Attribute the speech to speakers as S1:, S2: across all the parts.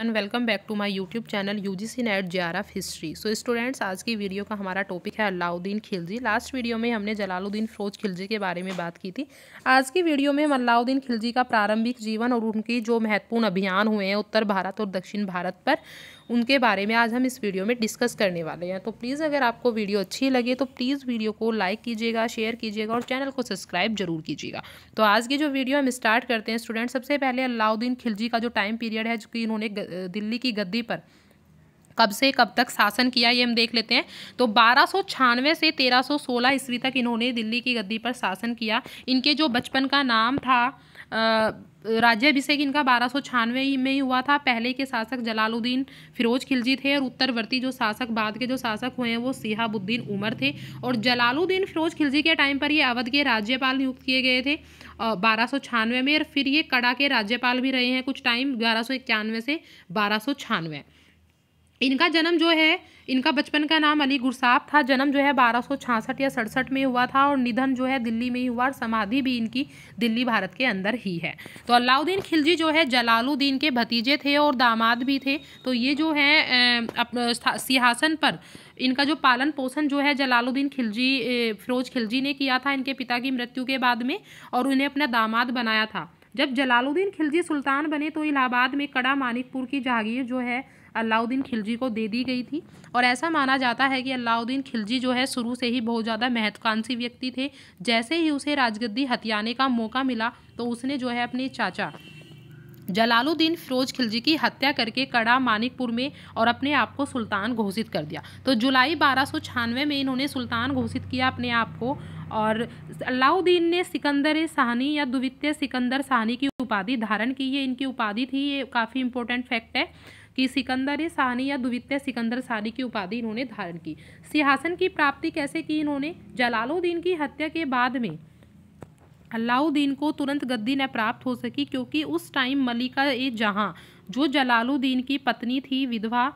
S1: and welcome back to my YouTube channel U G C NET J R F history so students आज की video का हमारा topic है Alauddin Khilji last video में हमने जलालुद्दीन फ़िरोज खिलजी के बारे में बात की थी आज की वीडियो में हम अलाउद्दीन खिलजी का प्रारंभिक जीवन और उनकी जो महत्वपूर्ण अभियान हुए हैं उत्तर भारत और दक्षिण भारत पर उनके बारे में आज हम इस वीडियो में डिस्कस करने वाले हैं तो प्लीज़ अगर आपको वीडियो अच्छी लगे तो प्लीज़ वीडियो को लाइक कीजिएगा शेयर कीजिएगा और चैनल को सब्सक्राइब जरूर कीजिएगा तो आज की जो वीडियो हम स्टार्ट करते हैं स्टूडेंट सबसे पहले अलाउद्दीन खिलजी का जो टाइम पीरियड है जो कि इन्होंने दिल्ली की गद्दी पर कब से कब तक शासन किया ये हम देख लेते हैं तो बारह से 1316 ईस्वी तक इन्होंने दिल्ली की गद्दी पर शासन किया इनके जो बचपन का नाम था राज्याभिषेक इनका बारह सौ छियानवे में ही हुआ था पहले के शासक जलालुद्दीन फिरोज खिलजी थे और उत्तरवर्ती जो शासक बाद के जो शासक हुए हैं वो सिहाबुद्दीन उमर थे और जलालुद्दीन फिरोज खिलजी के टाइम पर ये अवध के राज्यपाल नियुक्त किए गए थे बारह सौ छियानवे में और फिर ये कड़ा के राज्यपाल भी रहे हैं कुछ टाइम ग्यारह सौ इक्यानवे से बारह सौ छियानवे इनका जन्म जो है इनका बचपन का नाम अली गुरसाब था जन्म जो है बारह या सड़सठ में हुआ था और निधन जो है दिल्ली में ही हुआ और समाधि भी इनकी दिल्ली भारत के अंदर ही है तो अलाउद्दीन खिलजी जो है जलालुद्दीन के भतीजे थे और दामाद भी थे तो ये जो है सिंहासन पर इनका जो पालन पोषण जो है जलालुद्दीन खिलजी फिरोज खिलजी ने किया था इनके पिता की मृत्यु के बाद में और उन्हें अपना दामाद बनाया था जब जलालुद्दीन खिलजी सुल्तान बने तो इलाहाबाद में कड़ा मानिकपुर की जागीर जो है अलाउद्दीन खिलजी को दे दी गई थी और ऐसा माना जाता है कि अलाउद्दीन खिलजी जो है शुरू से ही बहुत ज़्यादा महत्वाकांक्षी व्यक्ति थे जैसे ही उसे राजगद्दी हथियाने का मौका मिला तो उसने जो है अपने चाचा जलालुद्दीन फिरोज खिलजी की हत्या करके कड़ा मानिकपुर में और अपने आप को सुल्तान घोषित कर दिया तो जुलाई बारह में इन्होंने सुल्तान घोषित किया अपने आप को और अलाउद्दीन ने सिकंदर साहनी या द्वितीय सिकंदर साहनी की उपाधि धारण की है इनकी उपाधि थी ये काफ़ी इंपॉर्टेंट फैक्ट है कि सिकंदर सहनी या द्वितीय सिकंदर साहनी की उपाधि इन्होंने धारण की सिंहासन की प्राप्ति कैसे की इन्होंने जलालुद्दीन की हत्या के बाद में अलाउद्दीन को तुरंत गद्दी न प्राप्त हो सकी क्योंकि उस टाइम मलिका ए जहाँ जो जलालुद्दीन की पत्नी थी विधवा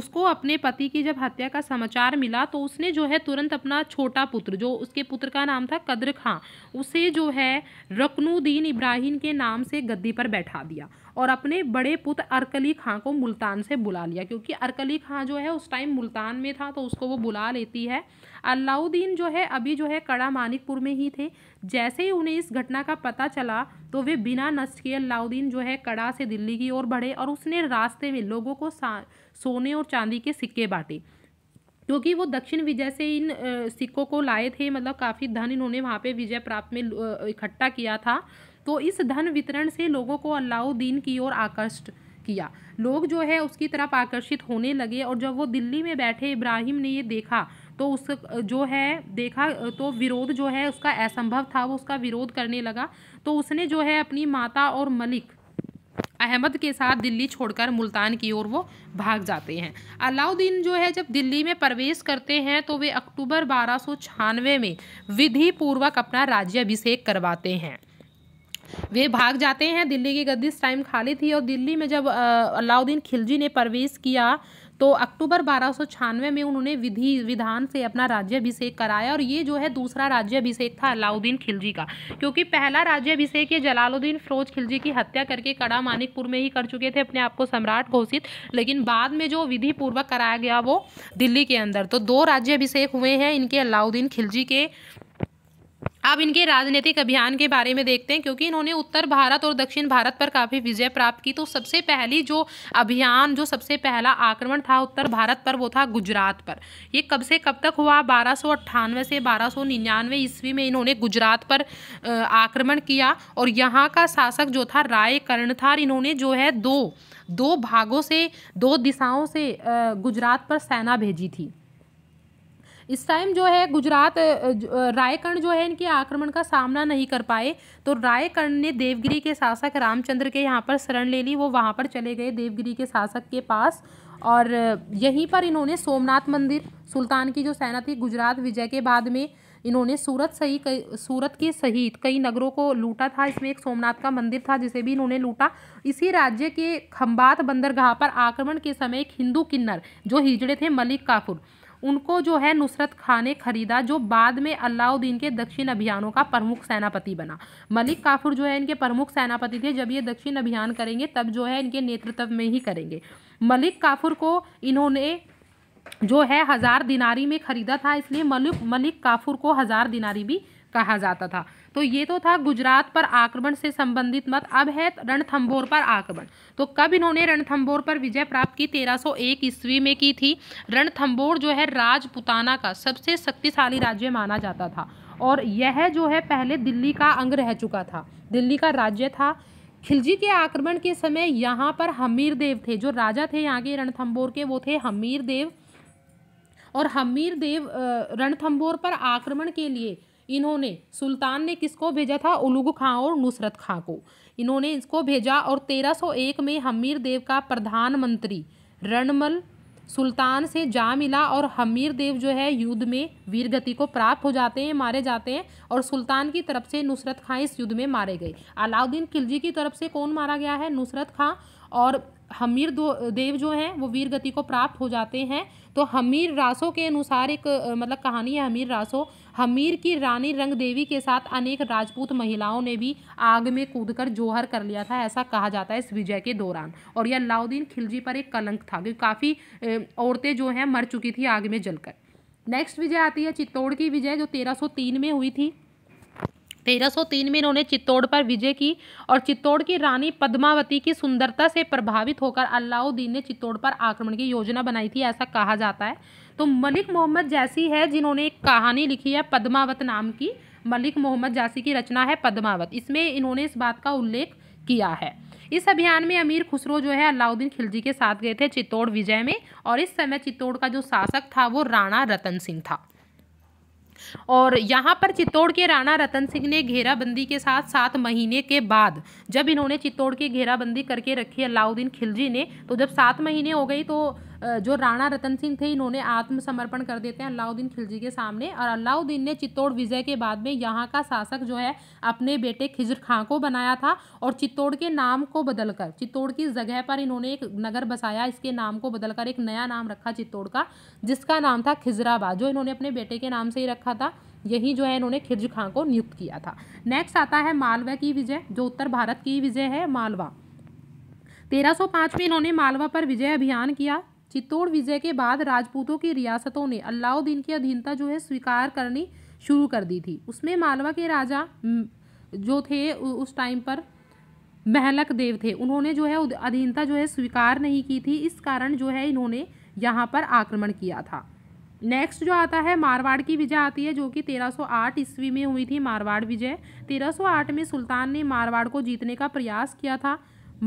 S1: उसको अपने पति की जब हत्या का समाचार मिला तो उसने जो है तुरंत अपना छोटा पुत्र जो उसके पुत्र का नाम था कदर खां उसे जो है रकनुद्दीन इब्राहिम के नाम से गद्दी पर बैठा दिया और अपने बड़े पुत्र अरकली खां को मुल्तान से बुला लिया क्योंकि अरकली खां जो है उस टाइम मुल्तान में था तो उसको वो बुला लेती है अलाउद्दीन जो है अभी जो है कड़ा मानिकपुर में ही थे जैसे ही उन्हें इस घटना का पता चला तो वे बिना नष्ट किए अलाउद्दीन जो है कड़ा से दिल्ली की ओर बढ़े और उसने रास्ते में लोगों को सोने और चांदी के सिक्के बांटे क्योंकि वो दक्षिण विजय से इन सिक्कों को लाए थे मतलब काफ़ी धन इन्होंने वहाँ पे विजय प्राप्त में इकट्ठा किया था तो इस धन वितरण से लोगों को अलाउद्दीन की ओर आकर्षित किया लोग जो है उसकी तरफ आकर्षित होने लगे और जब वो दिल्ली में बैठे इब्राहिम ने ये देखा तो उस जो है देखा तो विरोध जो है उसका असंभव था वो उसका विरोध करने लगा तो उसने जो है अपनी माता और मलिक अहमद के साथ दिल्ली छोड़कर मुल्तान की ओर वो भाग जाते हैं अलाउद्दीन जो है जब दिल्ली में प्रवेश करते हैं तो वे अक्टूबर बारह में विधि पूर्वक अपना राज्य अभिषेक करवाते हैं वे भाग जाते हैं दिल्ली की गद्दी इस टाइम खाली थी और दिल्ली में जब अलाउद्दीन खिलजी ने प्रवेश किया तो अक्टूबर बारह में उन्होंने विधि विधान से अपना राज्य राज्यभिषेक कराया और ये जो है दूसरा राज्य राज्यभिषेक था अलाउद्दीन खिलजी का क्योंकि पहला राज्य राज्यभिषेक ये जलालुद्दीन फिरोज खिलजी की हत्या करके कड़ा मानिकपुर में ही कर चुके थे अपने आप को सम्राट घोषित लेकिन बाद में जो विधि पूर्वक कराया गया वो दिल्ली के अंदर तो दो राज्यभिषेक हुए हैं इनके अलाउद्दीन खिलजी के अब इनके राजनीतिक अभियान के बारे में देखते हैं क्योंकि इन्होंने उत्तर भारत और दक्षिण भारत पर काफ़ी विजय प्राप्त की तो सबसे पहली जो अभियान जो सबसे पहला आक्रमण था उत्तर भारत पर वो था गुजरात पर ये कब से कब तक हुआ बारह से बारह ईस्वी में इन्होंने गुजरात पर आक्रमण किया और यहाँ का शासक जो था राय कर्णथार इन्होंने जो है दो दो भागों से दो दिशाओं से गुजरात पर सेना भेजी थी इस टाइम जो है गुजरात रायकर्ण जो है इनके आक्रमण का सामना नहीं कर पाए तो रायकर्ण ने देवगिरी के शासक रामचंद्र के यहाँ पर शरण ले ली वो वहाँ पर चले गए देवगिरी के शासक के पास और यहीं पर इन्होंने सोमनाथ मंदिर सुल्तान की जो सेना थी गुजरात विजय के बाद में इन्होंने सूरत सही कई सूरत के सहित कई नगरों को लूटा था इसमें एक सोमनाथ का मंदिर था जिसे भी इन्होंने लूटा इसी राज्य के खम्बात बंदरगाह पर आक्रमण के समय एक हिंदू किन्नर जो हिजड़े थे मलिक काफुर उनको जो है नुसरत खान ने खरीदा जो बाद में अलाउद्दीन के दक्षिण अभियानों का प्रमुख सेनापति बना मलिक काफुर जो है इनके प्रमुख सेनापति थे जब ये दक्षिण अभियान करेंगे तब जो है इनके नेतृत्व में ही करेंगे मलिक काफुर को इन्होंने जो है हज़ार दिनारी में ख़रीदा था इसलिए मलिक मलिक काफूर को हज़ार दिनारी भी कहा जाता था तो ये तो था गुजरात पर आक्रमण से संबंधित मत अब है रणथंबोर पर आक्रमण तो कब इन्होंने रणथंबोर पर विजय प्राप्त की 1301 ईस्वी में की थी रणथंबोर जो है राजपुताना का सबसे शक्तिशाली राज्य माना जाता था और यह जो है पहले दिल्ली का अंग रह चुका था दिल्ली का राज्य था खिलजी के आक्रमण के समय यहाँ पर हमीर देव थे जो राजा थे यहाँ के रणथम्बोर के वो थे हमीर देव और हमीर देव रणथंबोर पर आक्रमण के लिए इन्होंने सुल्तान ने किसको भेजा था उलुग खां और नुसरत खां को इन्होंने इसको भेजा और 1301 में हमीर देव का प्रधानमंत्री रणमल सुल्तान से जा मिला और हमीर देव जो है युद्ध में वीरगति को प्राप्त हो जाते हैं मारे जाते हैं और सुल्तान की तरफ से नुसरत खां इस युद्ध में मारे गए अलाउद्दीन खिलजी की तरफ से कौन मारा गया है नुसरत खां और हमीर देव जो हैं वो वीर गति को प्राप्त हो जाते हैं तो हमीर रासो के अनुसार एक मतलब कहानी है हमीर रासो हमीर की रानी रंग देवी के साथ अनेक राजपूत महिलाओं ने भी आग में कूदकर जोहर कर लिया था ऐसा कहा जाता है इस विजय के दौरान और यह अलाउद्दीन खिलजी पर एक कलंक था क्योंकि काफ़ी औरतें जो हैं मर चुकी थी आग में जलकर नेक्स्ट विजय आती है चित्तौड़ की विजय जो तेरह में हुई थी 1303 में इन्होंने चित्तौड़ पर विजय की और चित्तौड़ की रानी पद्मावती की सुंदरता से प्रभावित होकर अलाउद्दीन ने चित्तौड़ पर आक्रमण की योजना बनाई थी ऐसा कहा जाता है तो मलिक मोहम्मद जैसी है जिन्होंने एक कहानी लिखी है पद्मावत नाम की मलिक मोहम्मद जैसी की रचना है पद्मावत इसमें इन्होंने इस बात का उल्लेख किया है इस अभियान में अमीर खुसरो जो है अलाउद्दीन खिलजी के साथ गए थे चित्तौड़ विजय में और इस समय चित्तौड़ का जो शासक था वो राणा रतन सिंह था और यहाँ पर चित्तौड़ के राणा रतन सिंह ने घेराबंदी के साथ सात महीने के बाद जब इन्होंने चित्तौड़ की घेराबंदी करके रखी अलाउद्दीन खिलजी ने तो जब सात महीने हो गई तो जो राणा रतन सिंह थे इन्होंने आत्मसमर्पण कर देते हैं अलाउद्दीन खिलजी के सामने और अलाउद्दीन ने चित्तौड़ विजय के बाद में यहाँ का शासक जो है अपने बेटे खिजर खां को बनाया था और चित्तौड़ के नाम को बदलकर चित्तौड़ की जगह पर इन्होंने एक नगर बसाया इसके नाम को बदलकर एक नया नाम रखा चित्तौड़ का जिसका नाम था खिजराबाद जो इन्होंने अपने बेटे के नाम से ही रखा था यही जो है इन्होंने खिज खां को नियुक्त किया था नेक्स्ट आता है मालवा की विजय जो उत्तर भारत की विजय है मालवा 1305 में इन्होंने मालवा पर विजय अभियान किया चित्तौड़ विजय के बाद राजपूतों की रियासतों ने अलाउद्दीन की अधीनता जो है स्वीकार करनी शुरू कर दी थी उसमें मालवा के राजा जो थे उस टाइम पर महलक देव थे उन्होंने जो है अधीनता जो है स्वीकार नहीं की थी इस कारण जो है इन्होंने यहाँ पर आक्रमण किया था नेक्स्ट जो आता है मारवाड़ की विजय आती है जो कि 1308 ईस्वी में हुई थी मारवाड़ विजय 1308 में सुल्तान ने मारवाड़ को जीतने का प्रयास किया था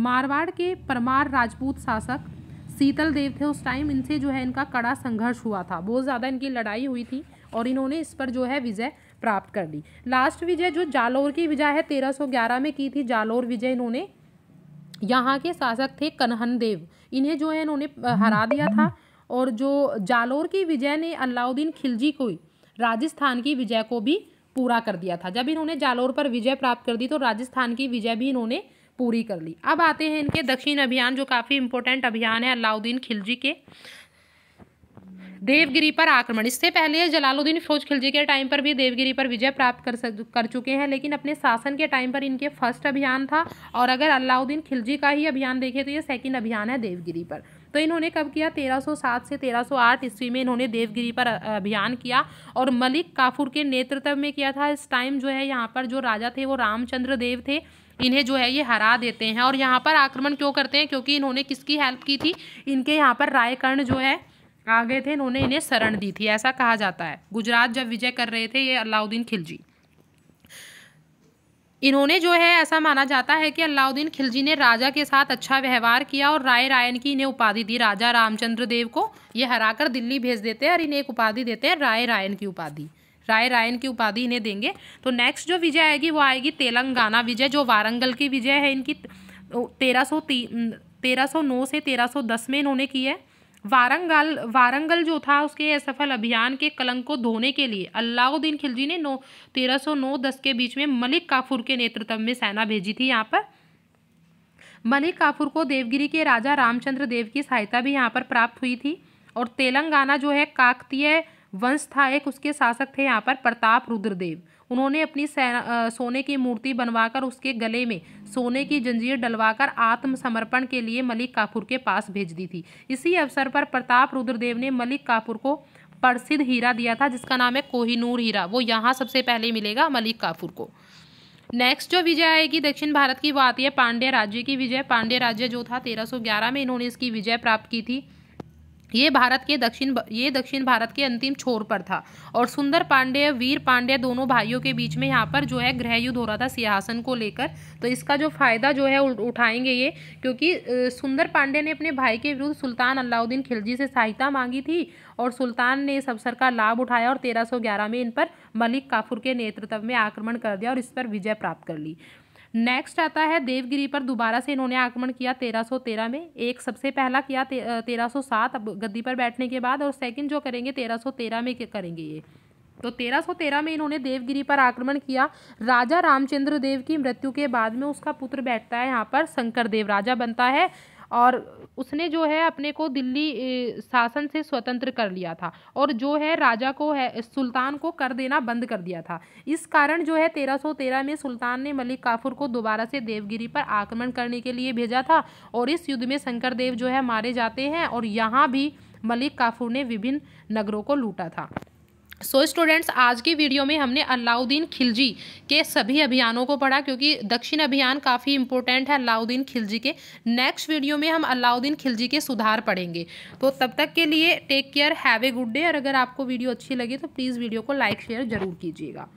S1: मारवाड़ के परमार राजपूत शासक शीतल देव थे उस टाइम इनसे जो है इनका कड़ा संघर्ष हुआ था बहुत ज़्यादा इनकी लड़ाई हुई थी और इन्होंने इस पर जो है विजय प्राप्त कर ली लास्ट विजय जो जालोर की विजय है 1311 में की थी जालोर विजय इन्होंने यहाँ के शासक थे कन्हन देव इन्हें जो है इन्होंने हरा दिया था और जो जालोर की विजय ने अलाउद्दीन खिलजी को राजस्थान की विजय को भी पूरा कर दिया था जब इन्होंने जालोर पर विजय प्राप्त कर दी तो राजस्थान की विजय भी इन्होंने पूरी कर ली अब आते हैं इनके दक्षिण अभियान जो काफ़ी इंपॉर्टेंट अभियान है अलाउद्दीन खिलजी के देवगिरी पर आक्रमण इससे पहले जलालुद्दीन फिरोज खिलजी के टाइम पर भी देवगिरी पर विजय प्राप्त कर सक कर चुके हैं लेकिन अपने शासन के टाइम पर इनके फर्स्ट अभियान था और अगर अलाउद्दीन खिलजी का ही अभियान देखें तो ये सेकंड अभियान है देवगिरी पर तो इन्होंने कब किया 1307 से 1308 ईस्वी में इन्होंने देवगिरी पर अभियान किया और मलिक काफूर के नेतृत्व में किया था इस टाइम जो है यहाँ पर जो राजा थे वो रामचंद्र देव थे इन्हें जो है ये हरा देते हैं और यहाँ पर आक्रमण क्यों करते हैं क्योंकि इन्होंने किसकी हेल्प की थी इनके यहाँ पर रायकर्ण जो है आ गए थे इन्होंने इन्हें शरण दी थी ऐसा कहा जाता है गुजरात जब विजय कर रहे थे ये अलाउद्दीन खिलजी इन्होंने जो है ऐसा माना जाता है कि अलाउद्दीन खिलजी ने राजा के साथ अच्छा व्यवहार किया और राय रायन की इन्हें उपाधि दी राजा रामचंद्र देव को ये हराकर दिल्ली भेज देते हैं और इन्हें एक उपाधि देते हैं राय रायन की उपाधि राय रायन की उपाधि इन्हें देंगे तो नेक्स्ट जो विजय आएगी वो आएगी तेलंगाना विजय जो वारंगल की विजय है इनकी तेरह सौ तेरह सौ नौ से तेरह सौ दस में इन्होंने की है वारंगल वारंगल जो था उसके असफल अभियान के कलंक को धोने के लिए अलाउद्दीन खिलजी ने नौ तेरह सौ नौ दस के बीच में मलिक काफूर के नेतृत्व में सेना भेजी थी यहाँ पर मलिक काफूर को देवगिरी के राजा रामचंद्र देव की सहायता भी यहाँ पर प्राप्त हुई थी और तेलंगाना जो है काकतीय वंश था एक उसके शासक थे यहाँ पर प्रताप रुद्रदेव उन्होंने अपनी सोने की मूर्ति बनवाकर उसके गले में सोने की जंजीर डलवाकर आत्मसमर्पण के लिए मलिक कापुर के पास भेज दी थी इसी अवसर पर प्रताप रुद्रदेव ने मलिक कापुर को प्रसिद्ध हीरा दिया था जिसका नाम है कोहिनूर हीरा वो यहाँ सबसे पहले मिलेगा मलिक काफुर को नेक्स्ट जो विजय आएगी दक्षिण भारत की वो आती है पांड्य राज्य की विजय पांड्य राज्य जो था 1311 में इन्होंने इसकी विजय प्राप्त की थी ये भारत के दक्षिण ये दक्षिण भारत के अंतिम छोर पर था और सुंदर पांडे वीर पांडे दोनों भाइयों के बीच में यहाँ पर जो है गृह युद्ध हो रहा था सिंहासन को लेकर तो इसका जो फायदा जो है उठाएंगे ये क्योंकि सुंदर पांडे ने अपने भाई के विरुद्ध सुल्तान अलाउद्दीन खिलजी से सहायता मांगी थी और सुल्तान ने इस अवसर का लाभ उठाया और तेरह में इन पर मलिक काफुर के नेतृत्व में आक्रमण कर दिया और इस पर विजय प्राप्त कर ली नेक्स्ट आता है देवगिरी पर दोबारा से इन्होंने आक्रमण किया 1313 में एक सबसे पहला किया ते, 1307 अब गद्दी पर बैठने के बाद और सेकंड जो करेंगे 1313 में करेंगे ये तो 1313 में इन्होंने देवगिरी पर आक्रमण किया राजा रामचंद्र देव की मृत्यु के बाद में उसका पुत्र बैठता है यहाँ पर शंकर देव राजा बनता है और उसने जो है अपने को दिल्ली शासन से स्वतंत्र कर लिया था और जो है राजा को है सुल्तान को कर देना बंद कर दिया था इस कारण जो है 1313 में सुल्तान ने मलिक काफूर को दोबारा से देवगिरी पर आक्रमण करने के लिए भेजा था और इस युद्ध में शंकर देव जो है मारे जाते हैं और यहाँ भी मलिक काफूर ने विभिन्न नगरों को लूटा था सो so, स्टूडेंट्स आज की वीडियो में हमने अलाउद्दीन खिलजी के सभी अभियानों को पढ़ा क्योंकि दक्षिण अभियान काफ़ी इंपॉर्टेंट है अलाउद्दीन खिलजी के नेक्स्ट वीडियो में हम अलाउद्दीन खिलजी के सुधार पढ़ेंगे तो तब तक के लिए take care have a good day और अगर आपको वीडियो अच्छी लगी तो प्लीज़ वीडियो को लाइक शेयर ज़रूर कीजिएगा